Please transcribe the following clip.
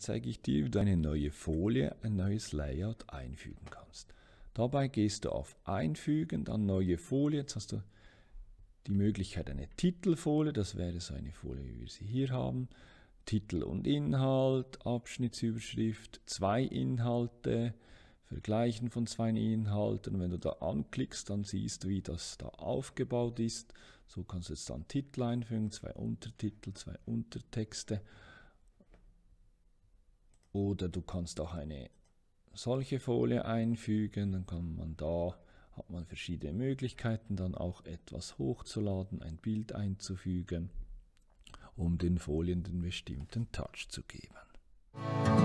zeige ich dir, wie du eine neue Folie, ein neues Layout einfügen kannst. Dabei gehst du auf Einfügen, dann neue Folie. Jetzt hast du die Möglichkeit, eine Titelfolie, das wäre so eine Folie, wie wir sie hier haben. Titel und Inhalt, Abschnittsüberschrift, zwei Inhalte, Vergleichen von zwei Inhalten. Wenn du da anklickst, dann siehst du, wie das da aufgebaut ist. So kannst du jetzt dann Titel einfügen, zwei Untertitel, zwei Untertexte oder du kannst auch eine solche Folie einfügen, dann kann man da, hat man verschiedene Möglichkeiten, dann auch etwas hochzuladen, ein Bild einzufügen, um den Folien den bestimmten Touch zu geben.